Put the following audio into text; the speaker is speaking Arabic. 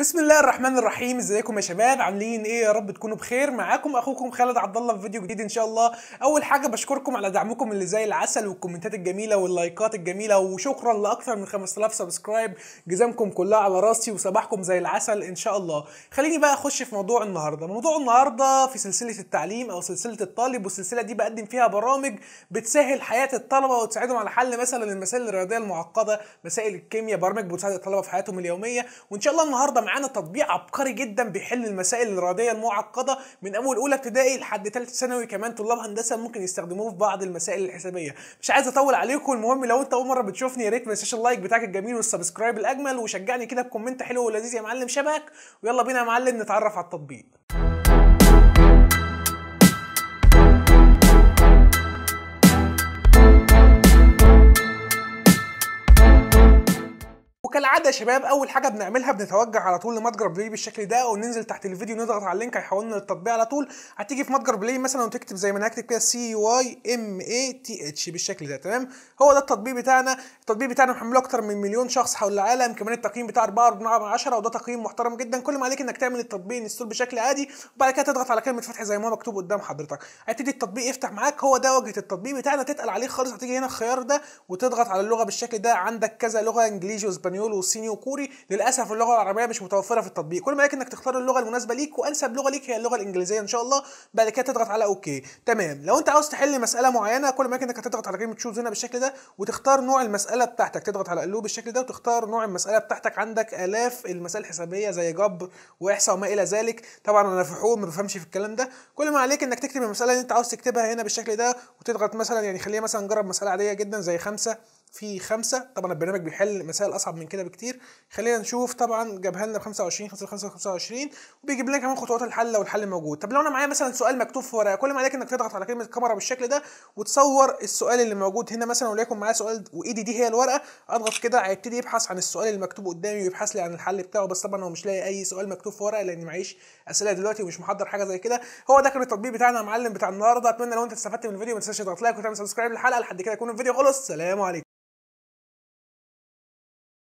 بسم الله الرحمن الرحيم ازيكم يا شباب عاملين ايه يا رب تكونوا بخير معاكم اخوكم خالد عبد الله في فيديو جديد ان شاء الله اول حاجه بشكركم على دعمكم اللي زي العسل والكومنتات الجميله واللايكات الجميله وشكرا لاكثر من 5000 سبسكرايب جزامكم كلها على راسي وصباحكم زي العسل ان شاء الله خليني بقى اخش في موضوع النهارده موضوع النهارده في سلسله التعليم او سلسله الطالب والسلسله دي بقدم فيها برامج بتسهل حياه الطلبه وتساعدهم على حل مثلا المسائل الرياضيه المعقده مسائل الكيمياء برامج بتساعد الطلبه في حياتهم اليوميه وان شاء الله النهارده معانا تطبيق عبقري جدا بيحل المسائل الرياضيه المعقده من اول اولى ابتدائي لحد ثالث ثانوي كمان طلاب هندسه ممكن يستخدموه في بعض المسائل الحسابيه مش عايز اطول عليكم المهم لو انت اول مره بتشوفني يا ريت ما تنساش اللايك بتاعك الجميل والسبسكرايب الاجمل وشجعني كده بكومنت حلو ولذيذ يا معلم شبهك ويلا بينا يا معلم نتعرف على التطبيق وكالعاده يا شباب اول حاجه بنعملها بنتوجه على طول لمتجر بلاي بالشكل ده او ننزل تحت الفيديو نضغط على اللينك هيحولنا للتطبيق على طول هتيجي في متجر بلاي مثلا وتكتب زي ما انا هكتب كده سي واي ام اي تي اتش بالشكل ده تمام هو ده التطبيق بتاعنا التطبيق بتاعنا محمله اكتر من مليون شخص حول العالم كمان التقييم بتاع 4 من 10 وده تقييم محترم جدا كل ما عليك انك تعمل التطبيق انستول بشكل عادي وبعد كده تضغط على كلمه فتح زي ما هو مكتوب قدام حضرتك هتبتدي التطبيق يفتح معاك هو ده واجهه التطبيق بتاعنا تتقل عليه خالص هتيجي هنا الخيار ده وتضغط على اللغه بالشكل ده عندك كذا لغه انجليزي واسبانيول اسبانيول والصيني وكوري للاسف اللغه العربيه مش متوفره في التطبيق كل ما عليك انك تختار اللغه المناسبه ليك وانسب لغه ليك هي اللغه الانجليزيه ان شاء الله بعد كده تضغط على اوكي تمام لو انت عاوز تحل مساله معينه كل ما عليك انك هتضغط على كلمه تشوز هنا بالشكل ده وتختار نوع المساله بتاعتك تضغط على قلوب بالشكل ده وتختار نوع المساله بتاعتك عندك الاف المسائل الحسابيه زي جبر واحصاء وما الى ذلك طبعا انا في فحوم ما بفهمش في الكلام ده كل ما عليك انك تكتب المساله اللي انت عاوز تكتبها هنا بالشكل ده وتضغط مثلا يعني خليها مثلا نجرب مساله عاديه جدا زي خمسة في خمسة طبعا البرنامج بيحل مسائل اصعب من كده بكتير خلينا نشوف طبعا جابها لنا ب 25 25 25 وبيجيب لنا كمان خطوات الحل لو الحل موجود طب لو انا معايا مثلا سؤال مكتوب في ورقه كل ما عليك انك تضغط على كلمه كاميرا بالشكل ده وتصور السؤال اللي موجود هنا مثلا وليكن معايا سؤال وايدي دي هي الورقه اضغط كده هيبتدي يبحث عن السؤال المكتوب قدامي ويبحث لي عن الحل بتاعه بس طبعا هو مش لاقي اي سؤال مكتوب في ورقه لان معيش اسئله دلوقتي ومش محضر حاجه زي كده هو ده كان التطبيق بتاعنا يا معلم بتاع النهارده اتمنى لو انت استفدت من الفيديو ما تنساش تضغط لايك وتعمل سبسكرايب للحلقه لحد كده يكون الفيديو خلص سلام عليكم